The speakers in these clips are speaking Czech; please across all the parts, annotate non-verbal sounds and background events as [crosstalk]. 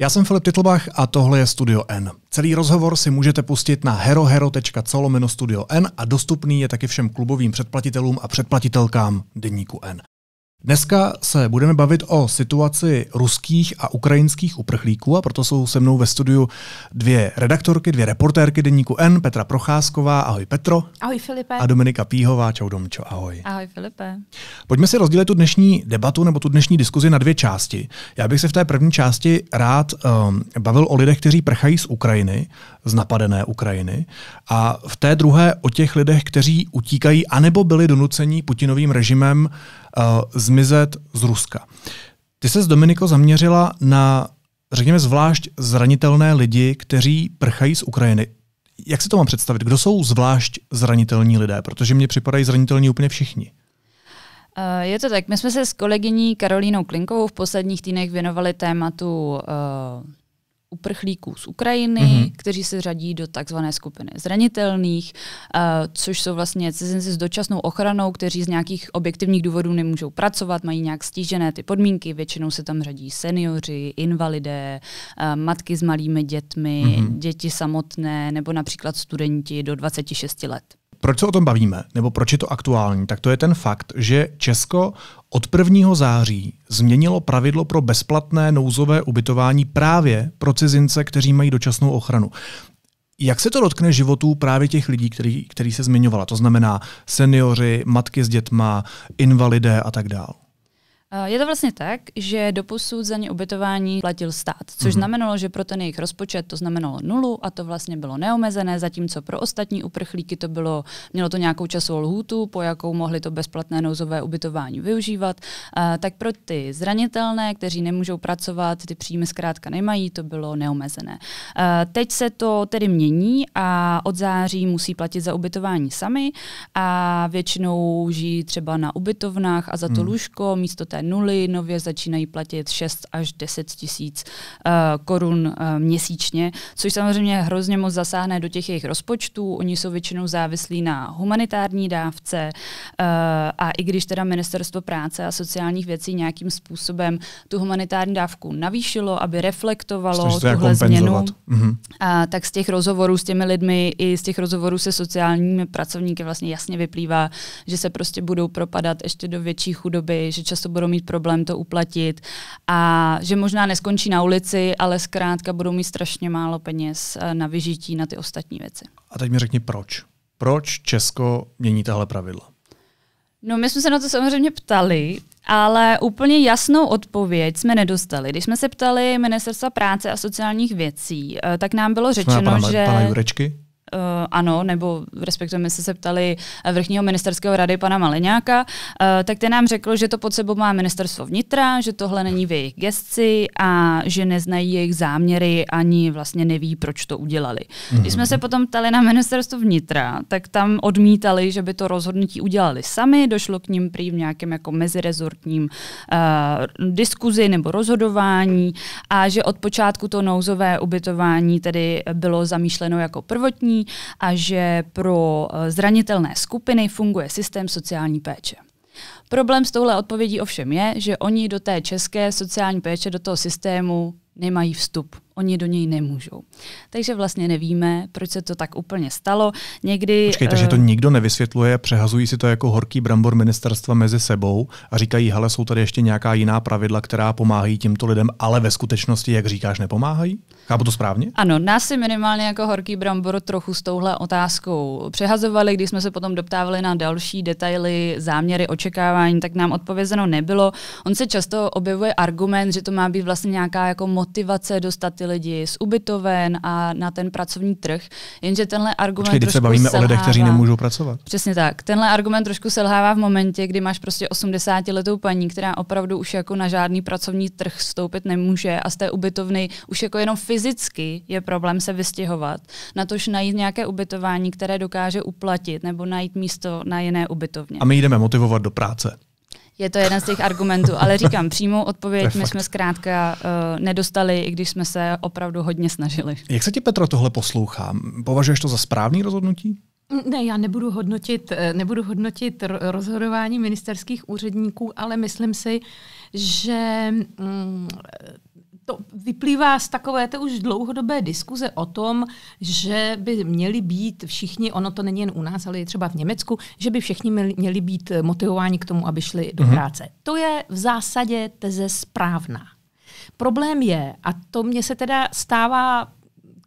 Já jsem Filip Titlbach a tohle je Studio N. Celý rozhovor si můžete pustit na herohero.co studio N a dostupný je taky všem klubovým předplatitelům a předplatitelkám Deníku N. Dneska se budeme bavit o situaci ruských a ukrajinských uprchlíků a proto jsou se mnou ve studiu dvě redaktorky, dvě reportérky deníku N, Petra Procházková, ahoj Petro. Ahoj Filipe. A Dominika Píhová, čau Domčo, ahoj. Ahoj Filipe. Pojďme si rozdělit tu dnešní debatu nebo tu dnešní diskuzi na dvě části. Já bych se v té první části rád um, bavil o lidech, kteří prchají z Ukrajiny, z napadené Ukrajiny, a v té druhé o těch lidech, kteří utíkají anebo byli donuceni Putinovým režimem Eh, zmizet z Ruska. Ty se s Dominiko zaměřila na, řekněme, zvlášť zranitelné lidi, kteří prchají z Ukrajiny. Jak si to mám představit? Kdo jsou zvlášť zranitelní lidé? Protože mně připadají zranitelní úplně všichni. Eh, je to tak. My jsme se s kolegyní Karolínou Klinkovou v posledních týdnech věnovali tématu eh, uprchlíků z Ukrajiny, mm-hmm. kteří se řadí do takzvané skupiny zranitelných, uh, což jsou vlastně cizinci s dočasnou ochranou, kteří z nějakých objektivních důvodů nemůžou pracovat, mají nějak stížené ty podmínky, většinou se tam řadí seniori, invalidé, uh, matky s malými dětmi, mm-hmm. děti samotné nebo například studenti do 26 let. Proč se o tom bavíme, nebo proč je to aktuální, tak to je ten fakt, že Česko od 1. září změnilo pravidlo pro bezplatné nouzové ubytování právě pro cizince, kteří mají dočasnou ochranu. Jak se to dotkne životů právě těch lidí, který, který se zmiňovala? To znamená seniori, matky s dětma, invalidé a tak dále. Eh, je to vlastně tak, že doposud za ně ubytování platil stát, což mm-hmm. znamenalo, že pro ten jejich rozpočet to znamenalo nulu a to vlastně bylo neomezené, zatímco pro ostatní uprchlíky to bylo, mělo to nějakou časovou lhůtu, po jakou mohli to bezplatné nouzové ubytování využívat, a, eh, tak pro ty zranitelné, kteří nemůžou pracovat, ty příjmy zkrátka nemají, to bylo neomezené. A, eh, teď se to tedy mění a od září musí platit za ubytování sami a většinou žijí třeba na ubytovnách a za to mm. lůžko místo té nuly, nově začínají platit 6 až 10 tisíc eh, korun eh, měsíčně, což samozřejmě hrozně moc zasáhne do těch jejich rozpočtů. Oni jsou většinou závislí na humanitární dávce eh, a i když teda Ministerstvo práce a sociálních věcí nějakým způsobem tu humanitární dávku navýšilo, aby reflektovalo tuhle změnu, a, mhm. tak z těch rozhovorů s těmi lidmi i z těch rozhovorů se sociálními pracovníky vlastně jasně vyplývá, že se prostě budou propadat ještě do větší chudoby, že často budou mít problém to uplatit a že možná neskončí na ulici, ale zkrátka budou mít strašně málo peněz eh, na vyžití, na ty ostatní věci. A teď mi řekni proč. Proč Česko mění tahle pravidla? No, my jsme se na to samozřejmě ptali, ale úplně jasnou odpověď jsme nedostali. Když jsme se ptali Ministerstva práce a sociálních věcí, eh, tak nám bylo řečeno, pana, že... Pana Jurečky? uh, ano, nebo respektive my se ptali eh, vrchního ministerského rady pana Maleňáka, uh, tak ten nám řekl, že to pod sebou má ministerstvo vnitra, že tohle není v jejich gesci a že neznají jejich záměry ani vlastně neví, proč to udělali. Mm-hmm. Když jsme se mhm. potom ptali na ministerstvo vnitra, tak tam odmítali, že by to rozhodnutí udělali sami, došlo k ním prý v nějakém jako mezirezortním uh, diskuzi nebo rozhodování a že od počátku to nouzové ubytování tedy bylo zamýšleno jako prvotní, a že pro eh, zranitelné skupiny funguje systém sociální péče. Problém s touhle odpovědí ovšem je, že oni do té české sociální péče, do toho systému nemají vstup oni do něj nemůžou. Takže vlastně nevíme, proč se to tak úplně stalo. Někdy, Počkej, takže to eh, nikdo nevysvětluje, přehazují si to jako horký brambor ministerstva mezi sebou a říkají, hele, jsou tady ještě nějaká jiná pravidla, která pomáhají těmto lidem, ale ve skutečnosti, jak říkáš, nepomáhají? Chápu to správně? Ano, nás si minimálně jako horký brambor trochu s touhle otázkou přehazovali, když jsme se potom doptávali na další detaily, záměry, očekávání, tak nám odpovězeno nebylo. On se často objevuje argument, že to má být vlastně nějaká jako motivace dostat ty lidi z ubytoven a na ten pracovní trh. Jenže tenhle argument Počkej, se bavíme selhává. o lidech, kteří nemůžou pracovat. Přesně tak. Tenhle argument trošku selhává v momentě, kdy máš prostě 80 letou paní, která opravdu už jako na žádný pracovní trh vstoupit nemůže a z té ubytovny už jako jenom fyzicky je problém se vystěhovat. Na tož najít nějaké ubytování, které dokáže uplatit nebo najít místo na jiné ubytovně. A my jdeme motivovat do práce je to jeden z těch argumentů. Ale říkám, přímou odpověď my fakt. jsme zkrátka uh, nedostali, i když jsme se opravdu hodně snažili. Jak se ti, Petro, tohle poslouchá? Považuješ to za správný rozhodnutí? Mm, ne, já nebudu hodnotit, eh, nebudu hodnotit rozhodování ministerských úředníků, ale myslím si, že mm, to vyplývá z takové té už dlouhodobé diskuze o tom, že by měli být všichni, ono to není jen u nás, ale i třeba v Německu, že by všichni měli být motivováni k tomu, aby šli do mhm. práce. Mm-hmm. To je v zásadě teze správná. Problém je, a to mě se teda stává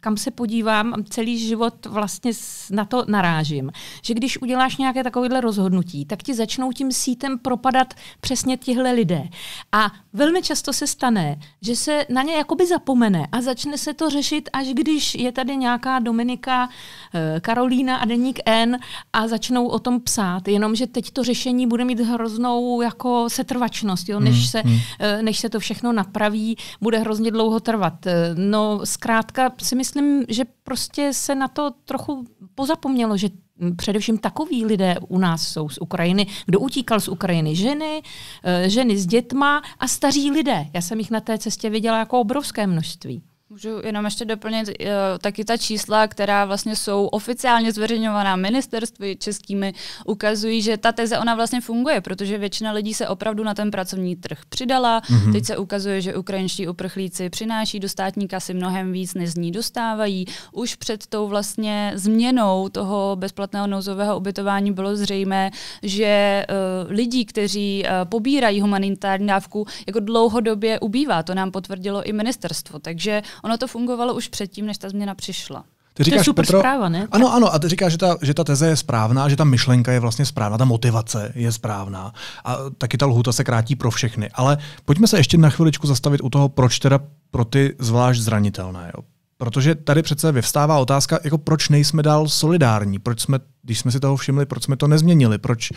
kam se podívám, celý život vlastně na to narážím, že když uděláš nějaké takovéhle rozhodnutí, tak ti začnou tím sítem propadat přesně tihle lidé. A velmi často se stane, že se na ně jakoby zapomene a začne se to řešit, až když je tady nějaká Dominika, eh, Karolína a Deník N a začnou o tom psát, jenomže teď to řešení bude mít hroznou jako setrvačnost, jo, než, mm, se, mm. Eh, než se to všechno napraví, bude hrozně dlouho trvat. Eh, no zkrátka si myslím, myslím, že prostě se na to trochu pozapomnělo, že především takový lidé u nás jsou z Ukrajiny, kdo utíkal z Ukrajiny ženy, eh, ženy s dětma a staří lidé. Já jsem jich na té cestě viděla jako obrovské množství. Můžu jenom ještě doplnit uh, taky ta čísla, která vlastně jsou oficiálně zveřejňovaná ministerství českými, ukazují, že ta teze ona vlastně funguje, protože většina lidí se opravdu na ten pracovní trh přidala. Mm-hmm. Teď se ukazuje, že ukrajinští uprchlíci přináší do státní kasy mnohem víc, než z ní dostávají. Už před tou vlastně změnou toho bezplatného nouzového ubytování bylo zřejmé, že uh, lidí, kteří uh, pobírají humanitární dávku, jako dlouhodobě ubývá. To nám potvrdilo i ministerstvo. Takže Ono to fungovalo už předtím, než ta změna přišla. Ty říkáš, to je super Petro, zpráva, ne? Ano, ano, a ty říkáš, že ta, že ta teze je správná, že ta myšlenka je vlastně správná, ta motivace je správná a taky ta lhuta se krátí pro všechny. Ale pojďme se ještě na chviličku zastavit u toho, proč teda pro ty zvlášť zranitelné. Jo? Protože tady přece vyvstává otázka, jako proč nejsme dál solidární, proč jsme, když jsme si toho všimli, proč jsme to nezměnili, proč,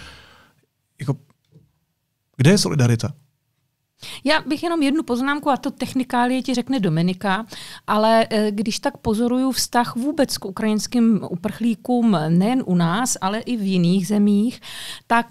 jako, kde je solidarita? Já bych jenom jednu poznámku, a to technikálie ti řekne Dominika, ale eh, když tak pozoruju vztah vůbec k ukrajinským uprchlíkům nejen u nás, ale i v jiných zemích, tak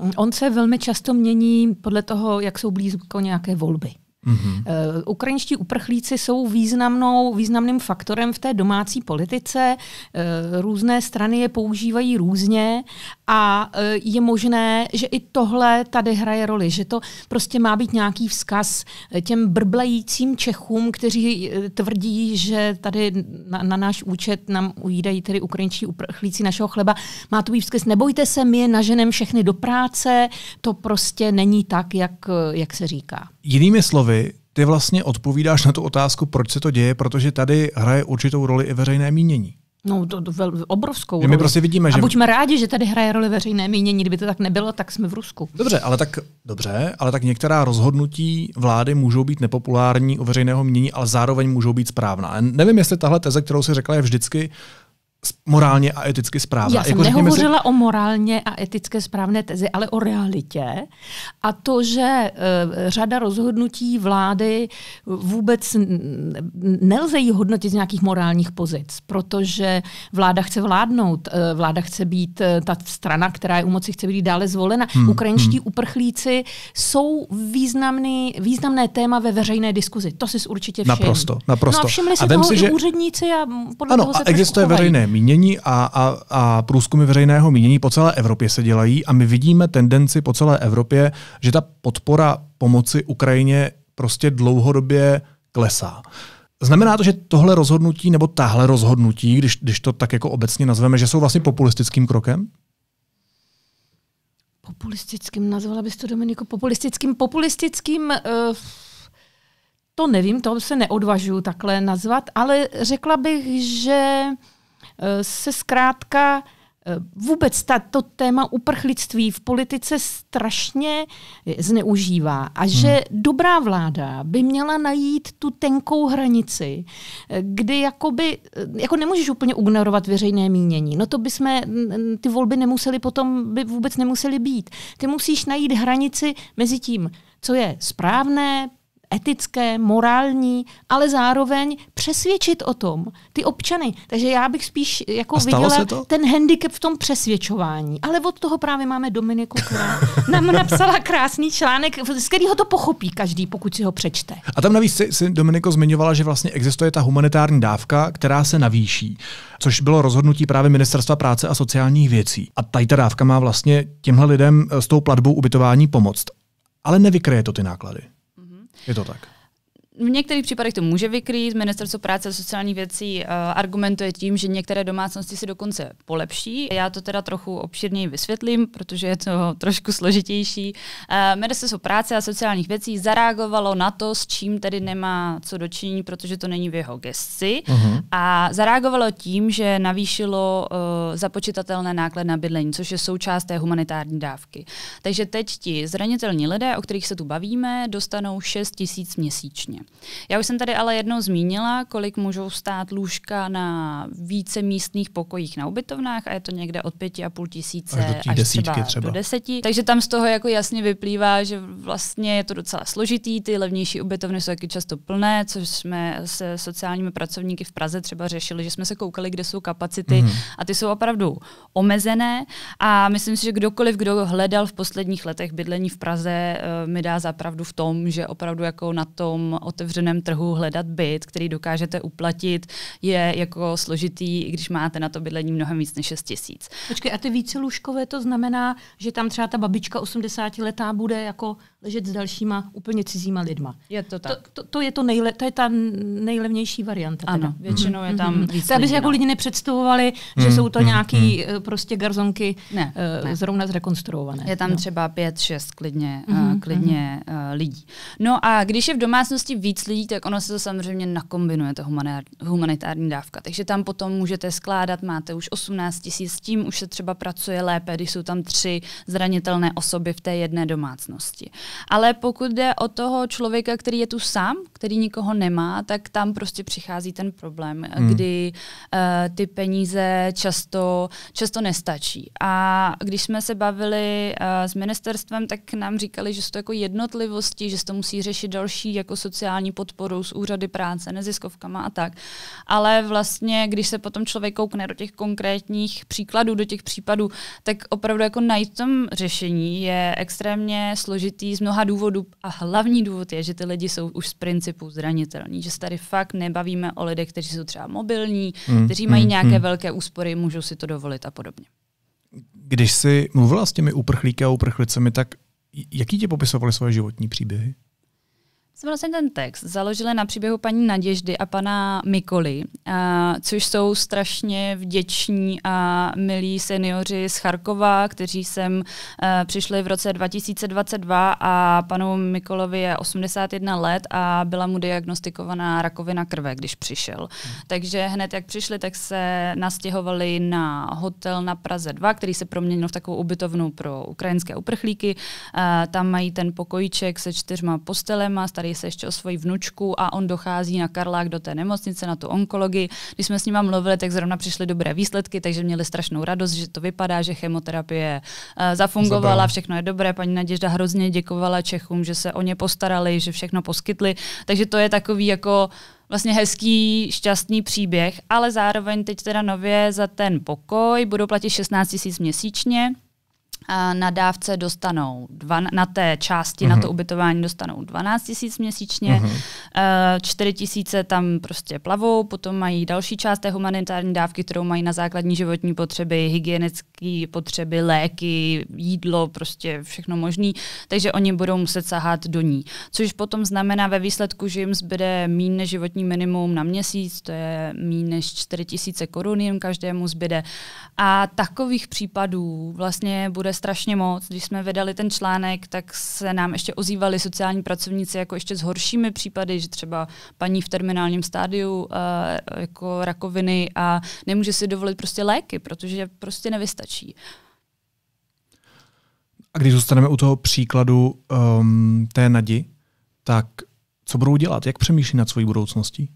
um, on se velmi často mění podle toho, jak jsou blízko nějaké volby. Mm-hmm. Eh, ukrajinští uprchlíci jsou významnou, významným faktorem v té domácí politice. Eh, různé strany je používají různě a eh, je možné, že i tohle tady hraje roli, že to prostě má být nějaký vzkaz těm brblajícím Čechům, kteří tvrdí, že tady na, na náš účet nám ujídají tedy ukrajinští uprchlíci našeho chleba. Má to být vzkaz, nebojte se, my je naženem všechny do práce, to prostě není tak, jak, jak se říká. Jinými slovy, ty vlastně odpovídáš na tu otázku, proč se to děje, protože tady hraje určitou roli i veřejné mínění. No, to, to vel, obrovskou my roli. My prostě vidíme, že... A buďme rádi, že tady hraje roli veřejné mínění. Kdyby to tak nebylo, tak jsme v Rusku. Dobře, ale tak, dobře, ale tak některá rozhodnutí vlády můžou být nepopulární u veřejného mínění, ale zároveň můžou být správná. Nevím, jestli tahle teze, kterou si řekla, je vždycky morálně a eticky správná. Já jsem jako, nehovořila si... o morálně a etické správné tezi, ale o realitě a to, že uh, řada rozhodnutí vlády vůbec nelze jí hodnotit z nějakých morálních pozic, protože vláda chce vládnout, uh, vláda chce být, uh, ta strana, která je u moci, chce být dále zvolena. Hmm, Ukrajinští hmm. uprchlíci jsou významný, významné téma ve veřejné diskuzi. To si určitě všim. Naprosto, naprosto. No a všimli si a toho si, že... úředníci a podle ano, toho se a existuje veřejné mínění a, a, a průzkumy veřejného mínění po celé Evropě se dělají a my vidíme tendenci po celé Evropě, že ta podpora pomoci Ukrajině prostě dlouhodobě klesá. Znamená to, že tohle rozhodnutí nebo tahle rozhodnutí, když, když to tak jako obecně nazveme, že jsou vlastně populistickým krokem? Populistickým, nazvala bys to Dominiko populistickým. Populistickým, uh, to nevím, to se neodvažuju takhle nazvat, ale řekla bych, že Eh, se zkrátka eh, vůbec tato téma uprchlictví v politice strašně eh, zneužívá a hmm. že hmm. dobrá vláda by měla najít tu tenkou hranici, kdy jakoby, jako nemůžeš úplně ignorovat veřejné mínění. No to by jsme, ty volby nemuseli potom, by vůbec nemuseli být. Ty musíš najít hranici mezi tím, co je správné, etické, morální, ale zároveň přesvědčit o tom ty občany. Takže já bych spíš jako viděla ten handicap v tom přesvědčování. Ale od toho právě máme Dominiku, která nám napsala krásný článek, z kterého to pochopí každý, pokud si ho přečte. A tam navíc si, si Dominiko zmiňovala, že vlastně existuje ta humanitární dávka, která se navýší, což bylo rozhodnutí právě Ministerstva práce a sociálních věcí. A tady ta dávka má vlastně těmhle lidem s tou platbou ubytování pomoct. Ale nevykryje to ty náklady. Je to tak v některých případech to může vykrýt. Ministerstvo práce a sociálních věcí uh, argumentuje tím, že některé domácnosti si dokonce polepší. Já to teda trochu obširněji vysvětlím, protože je to trošku složitější. Uh, Ministerstvo práce a sociálních věcí zareagovalo na to, s čím tedy nemá co dočinit, protože to není v jeho gesci. Uh-huh. A zareagovalo tím, že navýšilo uh, započitatelné náklady na bydlení, což je součást té humanitární dávky. Takže teď ti zranitelní lidé, o kterých se tu bavíme, dostanou 6 tisíc měsíčně. Já už jsem tady ale jednou zmínila, kolik můžou stát lůžka na více místních pokojích na ubytovnách a je to někde od pěti a půl tisíce až, do až třeba, třeba do deseti. Takže tam z toho jako jasně vyplývá, že vlastně je to docela složitý, ty levnější ubytovny jsou taky často plné, což jsme se sociálními pracovníky v Praze třeba řešili, že jsme se koukali, kde jsou kapacity mm. a ty jsou opravdu omezené a myslím si, že kdokoliv, kdo hledal v posledních letech bydlení v Praze, eh, mi dá zapravdu v tom, že opravdu jako na tom otevřeném trhu hledat byt, který dokážete uplatit, je jako složitý, i když máte na to bydlení mnohem víc než 6 tisíc. Počkej, a ty více lůžkové to znamená, že tam třeba ta babička 80 letá bude jako ležet s dalšíma úplně cizíma lidma. Je to tak. To, to, to, je, to, nejle, to je ta nejlevnější varianta. Ano, teda. většinou mm. je mhm, tam mm. víc Aby si jako no. lidi nepředstavovali, mm. že mhm, jsou to mm. nějaký mm. prostě garzonky ne, uh, ne. zrovna zrekonstruované. Je tam no. třeba pět, šest klidně, mm. uh, klidně mm. uh, lidí. No a když je v domácnosti víc lidí, tak ono se to samozřejmě nakombinuje, to humanitární dávka. Takže tam potom můžete skládat, máte už 18 tisíc, s tím už se třeba pracuje lépe, když jsou tam tři zranitelné osoby v té jedné domácnosti. Uh, ale pokud jde o toho člověka, který je tu sám, který nikoho nemá, tak tam prostě přichází ten problém, hmm. kdy uh, ty peníze často, často nestačí. A když jsme se bavili uh, s ministerstvem, tak nám říkali, že jsou to jako jednotlivosti, že se to musí řešit další jako sociální podporou s úřady práce, neziskovkama a tak. Ale vlastně, když se potom člověk koukne do těch konkrétních příkladů, do těch případů, tak opravdu jako najít tom řešení je extrémně složitý mnoha důvodů a hlavní důvod je, že ty lidi jsou už z principu zranitelní, že se tady fakt nebavíme o lidech, kteří jsou třeba mobilní, mm, kteří mají mm, nějaké mm. velké úspory, můžou si to dovolit a podobně. Když jsi mluvila s těmi uprchlíky a uprchlicemi, tak jaký tě popisovali svoje životní příběhy? jsme vlastně ten text založili na příběhu paní Naděždy a pana Mikoly, a, což jsou strašně vděční a milí seniori z Charkova, kteří sem a, přišli v roce 2022 a panu Mikolovi je 81 let a byla mu diagnostikovaná rakovina krve, když přišel. Hmm. Takže hned jak přišli, tak se nastěhovali na hotel na Praze 2, který se proměnil v takovou ubytovnu pro ukrajinské uprchlíky. A, tam mají ten pokojíček se čtyřma postelema, starý starý se ještě o svoji vnučku a on dochází na Karlák do té nemocnice, na tu onkologii. Když jsme s ním mluvili, tak zrovna přišly dobré výsledky, takže měli strašnou radost, že to vypadá, že chemoterapie uh, zafungovala, všechno je dobré. Paní Naděžda hrozně děkovala Čechům, že se o ně postarali, že všechno poskytli. Takže to je takový jako vlastně hezký, šťastný příběh, ale zároveň teď teda nově za ten pokoj budou platit 16 tisíc měsíčně, na dávce dostanou, dva, na té části, mm na to mhm. ubytování dostanou 12 tisíc měsíčně, mm 4 eh, tisíce tam prostě plavou, potom mají další část té humanitární dávky, kterou mají na základní životní potřeby, hygienické potřeby, léky, jídlo, prostě všechno možný, takže oni budou muset sahat do ní. Což potom znamená ve výsledku, že jim zbyde méně než životní minimum na měsíc, to je méně než 4 tisíce korun jim každému zbyde. A takových případů vlastně bude strašně moc. Když jsme vydali ten článek, tak se nám ještě ozývali sociální pracovníci jako ještě s horšími případy, že třeba paní v terminálním stádiu uh, jako rakoviny a nemůže si dovolit prostě léky, protože prostě nevystačí. A když zůstaneme u toho příkladu um, té nadi, tak co budou dělat? Jak přemýšlí nad svojí budoucností?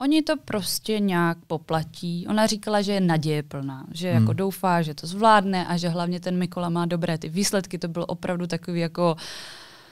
Oni to prostě nějak poplatí. Ona říkala, že je naděje plná, že jako hmm. jako doufá, že to zvládne a že hlavně ten Mikola má dobré ty výsledky. To bylo opravdu takový jako uh,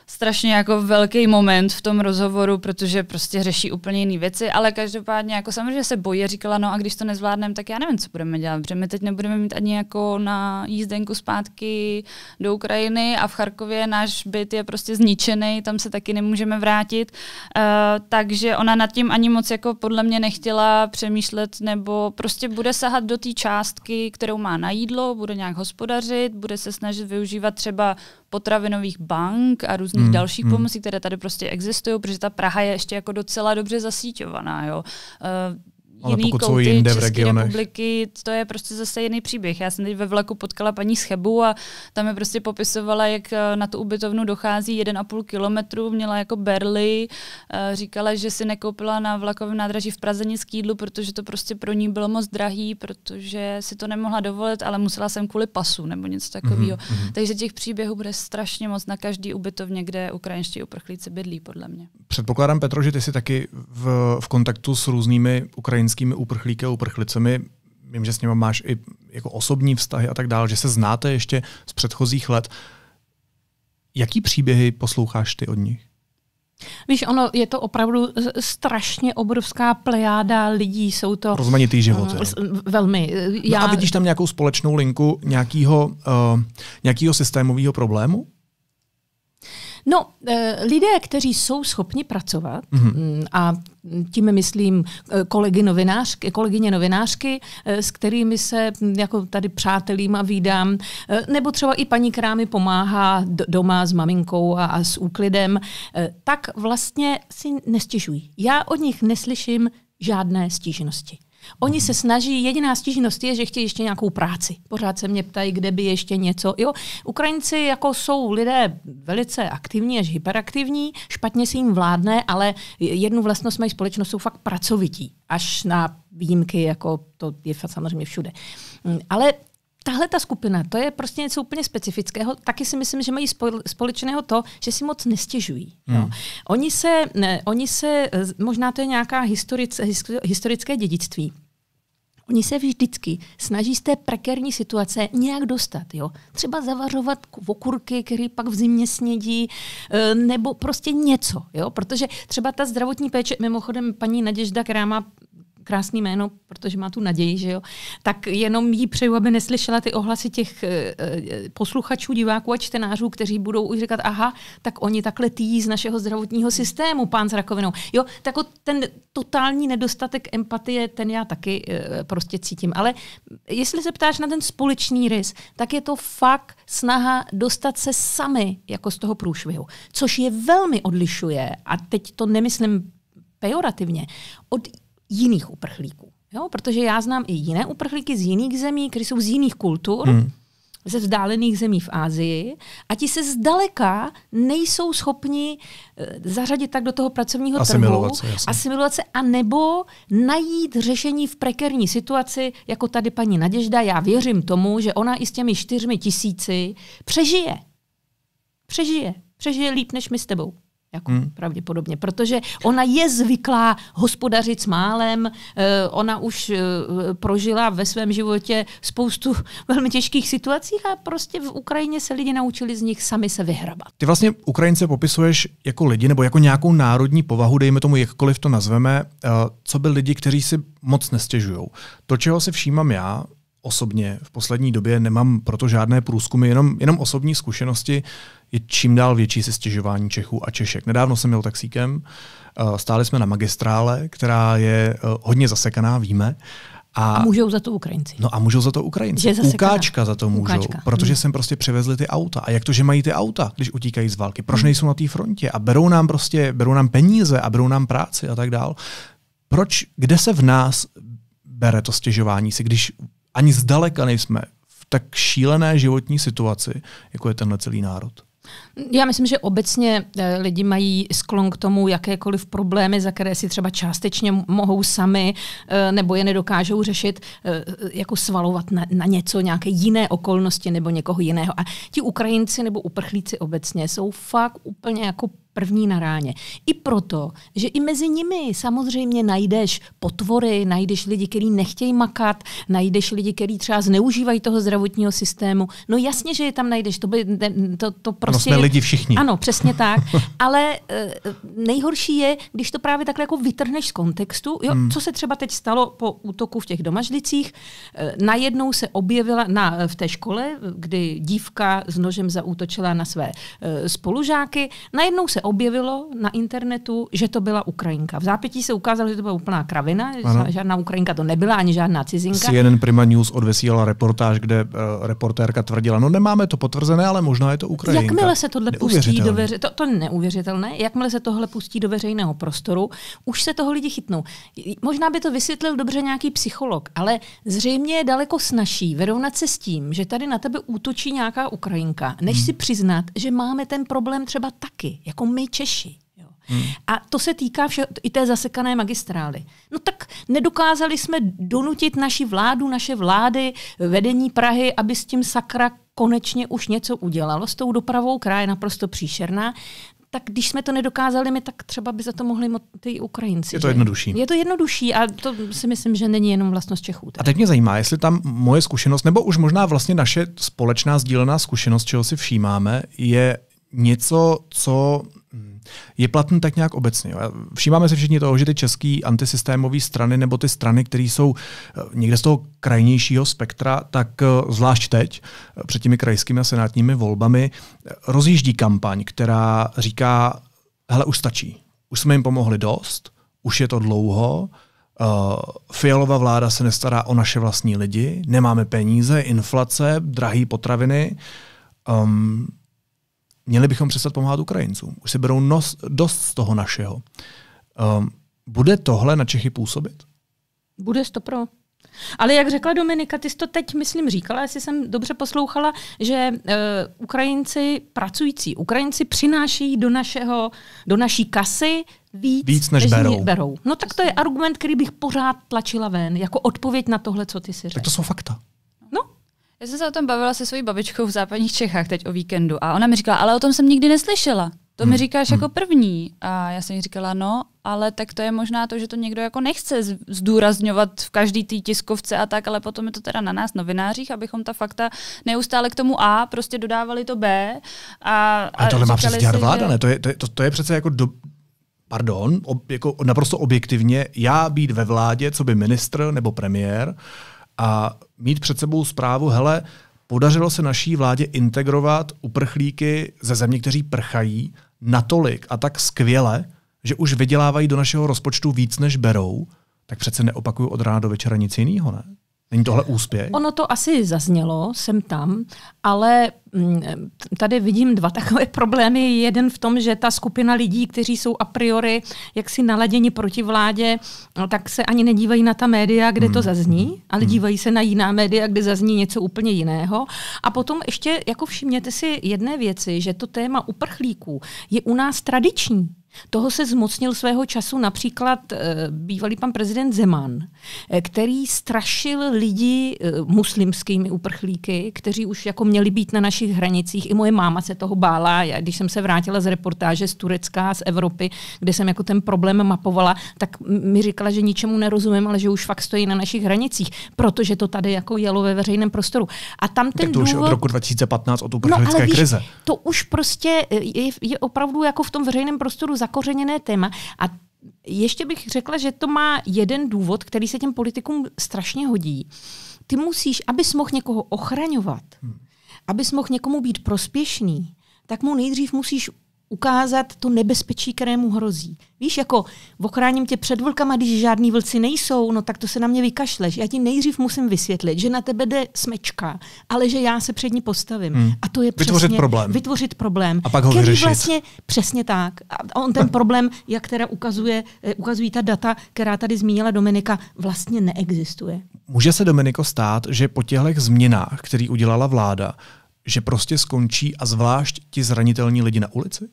strašně jako velký moment v tom rozhovoru, protože prostě řeší úplně jiné věci, ale každopádně jako samozřejmě se bojí říkala, no a když to nezvládneme, tak já nevím, co budeme dělat, protože my teď nebudeme mít ani jako na jízdenku zpátky do Ukrajiny a v Charkově náš byt je prostě zničený, tam se taky nemůžeme vrátit, uh, takže ona nad tím ani moc jako podle mě nechtěla přemýšlet, nebo prostě bude sahat do té částky, kterou má na jídlo, bude nějak hospodařit, bude se snažit využívat třeba potravinových bank a různých mm, dalších mm. pomocí, které tady prostě existují, protože ta Praha je ještě jako docela dobře zasíťovaná. Jo. Uh, jiný pokud kouty jsou jinde v regionech. republiky, to je prostě zase jiný příběh. Já jsem teď ve vlaku potkala paní Schebu a tam mi prostě popisovala, jak eh, na tu ubytovnu dochází 1,5 kilometru, měla jako berly, eh, říkala, že si nekoupila na vlakovém nádraží v Praze nic k jídlu, protože to prostě pro ní bylo moc drahý, protože si to nemohla dovolit, ale musela jsem kvůli pasu nebo něco mhm, takového. Mm-hmm. Takže těch příběhů bude strašně moc na každý ubytovně, kde ukrajinští uprchlíci bydlí, podle mě. Předpokládám, Petro, že ty jsi taky v, v kontaktu s různými Ukrajinci ukrajinskými uprchlíky a uprchlicemi, vím, že s nimi máš i jako osobní vztahy a tak dále, že se znáte ještě z předchozích let. Jaký příběhy posloucháš ty od nich? Víš, ono je to opravdu strašně obrovská plejáda lidí, jsou to... Rozmanitý život. Uh, um, velmi. Já... Eh, no a vidíš tam nějakou společnou linku nějakého uh, eh, systémového problému? No, eh, lidé, kteří jsou schopni pracovat, mm-hmm. a tím myslím eh, kolegy novinářky, kolegyně novinářky, eh, s kterými se mm, jako tady přátelím a výdám, nebo třeba i paní, která mi pomáhá doma s maminkou a, a s úklidem, tak vlastně si nestěžují. Já od nich neslyším žádné stížnosti. Oni se snaží, jediná stížnost je, že chtějí ještě nějakou práci. Pořád se mě ptají, kde by ještě něco. Jo, Ukrajinci jako jsou lidé velice aktivní až hyperaktivní, špatně se jim vládne, ale jednu vlastnost mají společnost, jsou fakt pracovití. Až na výjimky, jako to je samozřejmě všude. Hm, ale tahle ta skupina, to je prostě něco úplně specifického. Taky si myslím, že mají společného to, že si moc nestěžují. Hmm. Jo. Oni, se, ne, oni se, možná to je nějaká historic, historické dědictví, Oni se vždycky snaží z té prekérní situace nějak dostat. Jo? Třeba zavařovat okurky, které pak v zimě snědí, e, nebo prostě něco. Jo? Protože třeba ta zdravotní péče, mimochodem paní Naděžda, která má krásný jméno, protože má tu naději, že jo, tak jenom jí přeju, aby neslyšela ty ohlasy těch eh, eh, posluchačů, diváků a čtenářů, kteří budou už říkat, aha, tak oni takhle týjí z našeho zdravotního systému, pán s rakovinou. Jo, tak ten totální nedostatek empatie, ten já taky eh, prostě cítím. Ale jestli se ptáš na ten společný rys, tak je to fakt snaha dostat se sami jako z toho průšvihu, což je velmi odlišuje, a teď to nemyslím pejorativně, od jiných uprchlíků. Jo? Protože já znám i jiné uprchlíky z jiných zemí, které jsou z jiných kultur, hmm. ze vzdálených zemí v Ázii, a ti se zdaleka nejsou schopni eh, zařadit tak do toho pracovního asimilovat trhu, se, asimilovat se, anebo najít řešení v prekerní situaci, jako tady paní Naděžda. Já věřím tomu, že ona i s těmi čtyřmi tisíci přežije. Přežije. Přežije líp než my s tebou. Jako hmm. pravděpodobně, protože ona je zvyklá hospodařit s málem, eh, ona už eh, prožila ve svém životě spoustu [laughs] velmi těžkých situací a prostě v Ukrajině se lidi naučili z nich sami se vyhrabat. Ty vlastně Ukrajince popisuješ jako lidi nebo jako nějakou národní povahu, dejme tomu jakkoliv to nazveme, eh, co by lidi, kteří si moc nestěžují. To, čeho si všímám já, osobně v poslední době nemám proto žádné průzkumy, jenom, jenom osobní zkušenosti, uh, je čím dál větší se stěžování Čechů a Češek. Nedávno jsem měl taxíkem, eh, stáli jsme na magistrále, která je eh, hodně zasekaná, víme, a, a můžou za to Ukrajinci. No a můžou za to Ukrajinci. Že Ukáčka za to můžou, Ukáčka. protože hmm. sem prostě přivezli ty auta. A jak to, že mají ty auta, když utíkají z války? Proč hmm. nejsou na té frontě? A berou nám prostě, berou nám peníze a berou nám práci a tak dál. Proč, kde se v nás bere to stěžování si, když ani zdaleka nejsme v tak šílené životní situaci, jako je tenhle celý národ? Já myslím, že obecně eh, lidi mají sklon k tomu jakékoliv problémy, za které si třeba částečně mohou sami eh, nebo je nedokážou řešit, eh, jako svalovat na, na něco, nějaké jiné okolnosti nebo někoho jiného. A ti Ukrajinci nebo uprchlíci obecně jsou fakt úplně jako první na ráně. I proto, že i mezi nimi samozřejmě najdeš potvory, najdeš lidi, kteří nechtějí makat, najdeš lidi, kteří třeba zneužívají toho zdravotního systému. No jasně, že je tam najdeš, to, by, to, to prostě... Ano, jsme lidi všichni. Ano, přesně [laughs] tak. Ale eh, nejhorší je, když to právě takhle jako vytrhneš z kontextu. Jo, hmm. Co se třeba teď stalo po útoku v těch domažlicích? Eh, najednou se objevila na, v té škole, kdy dívka s nožem zaútočila na své eh, spolužáky, najednou se objevilo na internetu, že to byla Ukrajinka. V zápětí se ukázalo, že to byla úplná kravina, ano. žádná Ukrajinka to nebyla, ani žádná cizinka. CNN Prima News odvesílala reportáž, kde uh, reportérka tvrdila, no nemáme to potvrzené, ale možná je to Ukrajinka. Jakmile se tohle pustí do veře... to, to neuvěřitelné, jakmile se tohle pustí do veřejného prostoru, už se toho lidi chytnou. Možná by to vysvětlil dobře nějaký psycholog, ale zřejmě je daleko snažší vyrovnat se s tím, že tady na tebe útočí nějaká Ukrajinka, než hmm. si přiznat, že máme ten problém třeba taky, jako my Češi. Jo. Hmm. A to se týká vše, i té zasekané magistrály. No tak nedokázali jsme donutit naši vládu, naše vlády, vedení Prahy, aby s tím sakra konečně už něco udělalo. S tou dopravou je naprosto příšerná tak když jsme to nedokázali my, tak třeba by za to mohli ty Ukrajinci. Je to že? jednodušší. Je to jednodušší a to si myslím, že není jenom vlastnost Čechů. tak A teď mě zajímá, jestli tam moje zkušenost, nebo už možná vlastně naše společná sdílená zkušenost, čeho si všímáme, je něco, co je platný tak nějak obecně. Všimáme Všímáme se všichni toho, že ty české antisystémové strany nebo ty strany, které jsou eh, někde z toho krajnějšího spektra, tak eh, zvlášť teď, eh, před těmi krajskými a senátními volbami, rozjíždí kampaň, která říká, hele, už stačí, už jsme jim pomohli dost, už je to dlouho, Uh, fialová vláda se nestará o naše vlastní lidi, nemáme peníze, inflace, drahé potraviny. Um, měli bychom přestat pomáhat Ukrajincům. Už si berou nos, dost z toho našeho. Um, bude tohle na Čechy působit? Bude to pro. Ale jak řekla Dominika, ty jsi to teď, myslím, říkala, jestli jsem dobře poslouchala, že e, Ukrajinci pracující, Ukrajinci přinášejí do, našeho, do naší kasy víc, víc než, než berou. berou. No tak to je argument, který bych pořád tlačila ven, jako odpověď na tohle, co ty si řekl. Tak to jsou fakta. Já jsem se o tom bavila se svojí babičkou v západních Čechách teď o víkendu a ona mi říkala, ale o tom jsem nikdy neslyšela. To mi hmm. říkáš jako hmm. jako první. A já jsem jí říkala, no, ale tak to je možná to, že to někdo jako nechce zdůrazňovat v každý té tiskovce a tak, ale potom je to teda na nás, novinářích, abychom ta fakta neustále k tomu A prostě dodávali to B. A, a a tohle má přece dělat vláda, že... ne? To je, to, to, to je přece jako do, pardon, ob, jako naprosto objektivně, já být ve vládě, co by ministr nebo premiér, uh, a mít před sebou zprávu, hele, podařilo se naší vládě integrovat uprchlíky ze země, kteří prchají, natolik a tak skvěle, že už vydělávají do našeho rozpočtu víc, než berou, tak přece neopakuju od rána do večera nic jiného, ne? Není tohle úspěch? Ono to asi zaznělo jsem tam, ale mm, tady vidím dva [laughs] takové problémy. Jeden v tom, že ta skupina lidí, kteří jsou a priori jaksi naladěni proti vládě, no, tak se ani nedívají na ta média, kde to hmm. zazní, ale hmm. dívají se na jiná média, kde zazní něco úplně jiného. A potom ještě, jako všimněte si jedné věci, že to téma uprchlíků je u nás tradiční. Toho se zmocnil svého času například eh, bývalý pan prezident Zeman, eh, který strašil lidi eh, muslimskými uprchlíky, kteří už jako měli být na našich hranicích. I moje máma se toho bála. Já, když jsem se vrátila z reportáže z Turecka, z Evropy, kde jsem jako ten problém mapovala, tak mi říkala, že ničemu nerozumím, ale že už fakt stojí na našich hranicích, protože to tady jako jelo ve veřejném prostoru. A tam ten tak to už důvod... od roku 2015 od uprchlické no, ale víš, krize. To už prostě je, je opravdu jako v tom veřejném prostoru zakořeněné téma a ještě bych řekla, že to má jeden důvod, který se těm politikům strašně hodí. Ty musíš, abys mohl někoho ochraňovat, hmm. abys mohl někomu být prospěšný, tak mu nejdřív musíš ukázat to nebezpečí, kterému hrozí. Víš, jako ochráním tě před vlkama, když žádný vlci nejsou, no tak to se na mě vykašleš. Já ti nejdřív musím vysvětlit, že na tebe jde smečka, ale že já se před ní postavím. Hmm. A to je přesně, vytvořit problém. Vytvořit problém. A pak ho který vlastně přesně tak. A on ten problém, jak teda ukazuje, eh, ukazují ta data, která tady zmínila Dominika, vlastně neexistuje. Může se Dominiko stát, že po těchto změnách, který udělala vláda, že prostě skončí a zvlášť ti zranitelní lidi na ulici?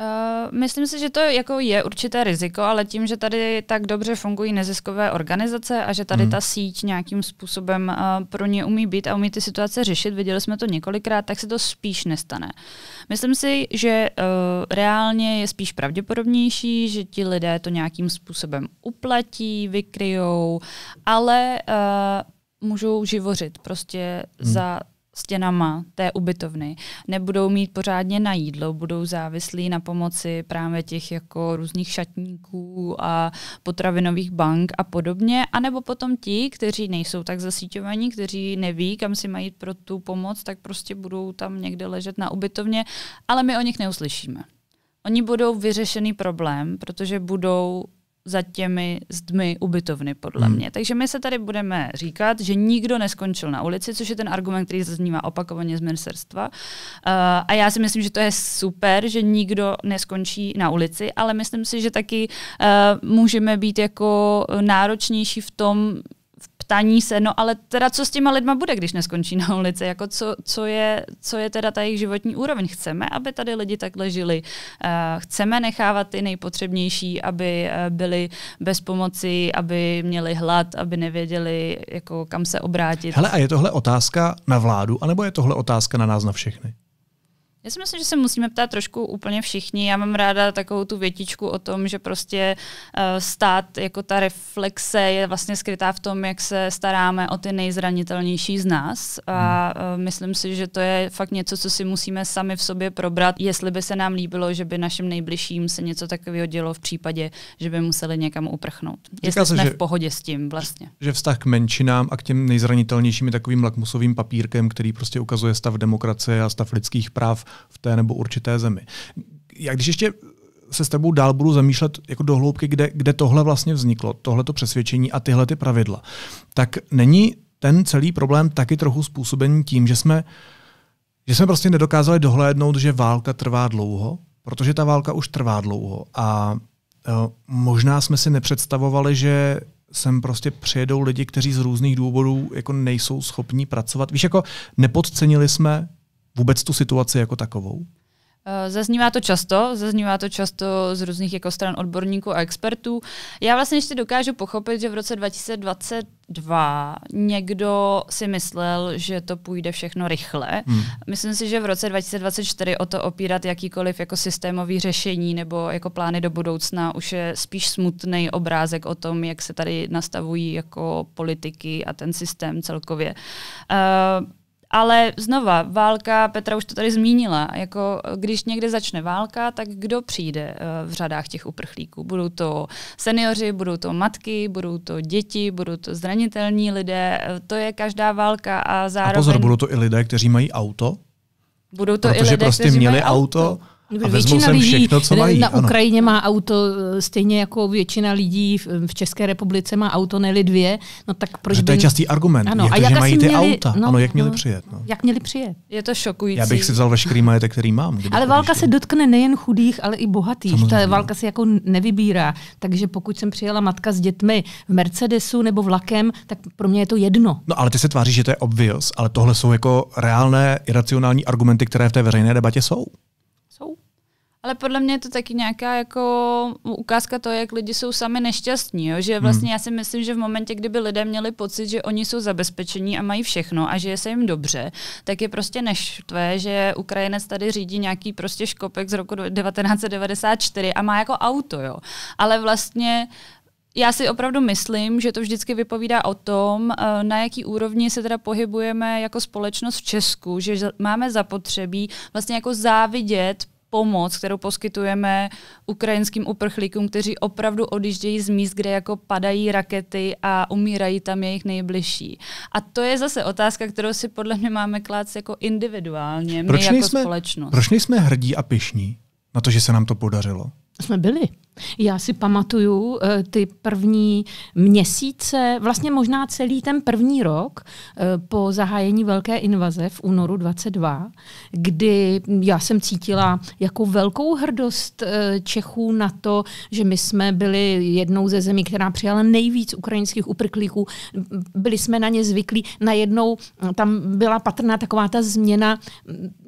Uh, myslím si, že to jako je určité riziko, ale tím, že tady tak dobře fungují neziskové organizace a že tady mm. ta síť nějakým způsobem uh, pro ně umí být a umí ty situace řešit, viděli jsme to několikrát, tak se to spíš nestane. Myslím si, že uh, reálně je spíš pravděpodobnější, že ti lidé to nějakým způsobem uplatí, vykryjou, ale můžou živořit prostě hmm. za stěnama té ubytovny, nebudou mít pořádně na jídlo, budou závislí na pomoci právě těch jako různých šatníků a potravinových bank a podobně, anebo potom ti, kteří nejsou tak zasíťovaní, kteří neví, kam si mají pro tu pomoc, tak prostě budou tam někde ležet na ubytovně, ale my o nich neuslyšíme. Oni budou vyřešený problém, protože budou za těmi zdmi ubytovny, podle hmm. mě. Takže my se tady budeme říkat, že nikdo neskončil na ulici, což je ten argument, který zaznívá opakovaně z ministerstva. Uh, a já si myslím, že to je super, že nikdo neskončí na ulici, ale myslím si, že taky uh, můžeme být jako náročnější v tom, ptání se, no ale teda co s těma lidma bude, když neskončí na ulici, jako co, co, je, co je teda ta jejich životní úroveň. Chceme, aby tady lidi takhle žili, eh, chceme nechávat ty nejpotřebnější, aby eh, byli bez pomoci, aby měli hlad, aby nevěděli, jako kam se obrátit. Hele, a je tohle otázka na vládu, anebo je tohle otázka na nás na všechny? Já si myslím, že se musíme ptát trošku úplně všichni. Já mám ráda takovou tu větičku o tom, že prostě uh, stát, jako ta reflexe je vlastně skrytá v tom, jak se staráme o ty nejzranitelnější z nás. A uh, myslím si, že to je fakt něco, co si musíme sami v sobě probrat, jestli by se nám líbilo, že by našim nejbližším se něco takového dělo v případě, že by museli někam uprchnout. Jestli Říká jsme se, že, v pohodě s tím vlastně. Že vztah k menšinám a k těm nejzranitelnějším je takovým lakmusovým papírkem, který prostě ukazuje stav demokracie a stav lidských práv v té nebo určité zemi. Já když ještě se s tebou dál budu zamýšlet jako do hloubky, kde, kde tohle vlastně vzniklo, tohleto přesvědčení a tyhle ty pravidla, tak není ten celý problém taky trochu způsobený tím, že jsme, že jsme prostě nedokázali dohlédnout, že válka trvá dlouho, protože ta válka už trvá dlouho a eh, možná jsme si nepředstavovali, že sem prostě přijedou lidi, kteří z různých důvodů jako nejsou schopní pracovat. Víš, jako nepodcenili jsme vůbec tu situaci jako takovou? Eh, zaznívá to často, zaznívá to často z různých jako stran odborníků a expertů. Já vlastně ještě dokážu pochopit, že v roce 2022 někdo si myslel, že to půjde všechno rychle. Hmm. Myslím si, že v roce 2024 o to opírat jakýkoliv jako systémový řešení nebo jako plány do budoucna už je spíš smutný obrázek o tom, jak se tady nastavují jako politiky a ten systém celkově. Uh, ale znova, válka, Petra už to tady zmínila, jako když někde začne válka, tak kdo přijde eh, v řadách těch uprchlíků? Budou to seniori, budou to matky, budou to děti, budou to zranitelní lidé, eh, to je každá válka a zároveň... A pozor, budou to i lidé, kteří mají auto? Budou to Protože i lidé, prostě měli auto, auto a většina lidí všechno, co mají, na ano. Ukrajině má auto, e, stejně jako většina lidí v České republice má auto, ne dvě, no tak proč že to je častý argument, ano, jak a to, jak že mají ty měli, auta, no, ano, jak měli no, přijet. No. Jak měli přijet. Je to šokující. Já bych si vzal veškerý majetek, který mám. Ale válka se dotkne nejen chudých, ale i bohatých. Samozřejmě. Ta válka se jako nevybírá, takže pokud jsem přijela matka s dětmi v Mercedesu nebo vlakem, tak pro mě je to jedno. No ale ty se tváří, že to je obvious, ale tohle jsou jako reálné, iracionální argumenty, které v té veřejné debatě jsou. Ale podle mě je to taky nějaká jako ukázka toho, jak lidi jsou sami nešťastní. Jo? Že vlastně hmm. já si myslím, že v momentě, kdyby lidé měli pocit, že oni jsou zabezpečení a mají všechno a že je se jim dobře, tak je prostě neštvé, že Ukrajinec tady řídí nějaký prostě škopek z roku 1994 a má jako auto. Jo? Ale vlastně já si opravdu myslím, že to vždycky vypovídá o tom, eh, na jaký úrovni se teda pohybujeme jako společnost v Česku, že máme zapotřebí vlastně jako závidět pomoc, kterou poskytujeme ukrajinským uprchlíkům, kteří opravdu odjíždějí z míst, kde jako padají rakety a umírají tam jejich nejbližší. A to je zase otázka, kterou si podle mě máme klát jako individuálně, my proč jako jsme, společnost. Proč nejsme hrdí a pišní na to, že se nám to podařilo? Jsme byli. Já si pamatuju eh, ty první měsíce, vlastně možná celý ten první rok eh, po zahájení velké invaze v únoru 22, kdy já jsem cítila jako velkou hrdost eh, Čechů na to, že my jsme byli jednou ze zemí, která přijala nejvíc ukrajinských uprchlíků. Byli jsme na ně zvyklí. Najednou tam byla patrná taková ta změna,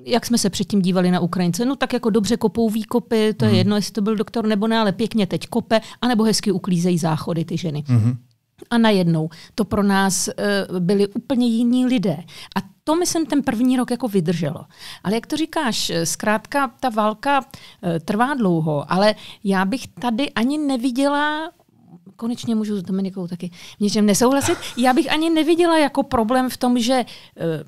jak jsme se předtím dívali na Ukrajince. No tak jako dobře kopou výkopy, to je mhm. jedno, jestli to byl doktor nebo ne, ale pěkně teď kope, anebo hezky uklízejí záchody ty ženy. Mm-hmm. A najednou to pro nás uh, byli úplně jiní lidé. A to, myslím, ten první rok jako vydrželo. Ale jak to říkáš, eh, zkrátka ta válka uh, trvá dlouho, ale já bych tady ani neviděla konečně můžu s Dominikou taky v něčem nesouhlasit. Já bych ani neviděla jako problém v tom, že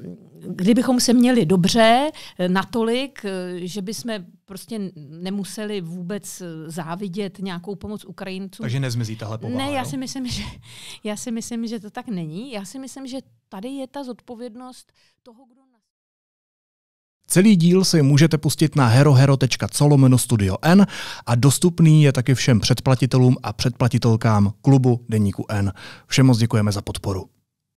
uh, kdybychom se měli dobře, eh, natolik, eh, že bychom prostě nemuseli vůbec eh, závidět nějakou pomoc Ukrajincům. Takže nezmizí tahle pomoc. Ne, já si, myslím, že, já si myslím, že to tak není. Já si myslím, že tady je ta zodpovědnost toho, kdo Celý díl si můžete pustit na herohero.co studio N a dostupný je taky všem předplatitelům a předplatitelkám klubu Deníku N. Všem moc děkujeme za podporu.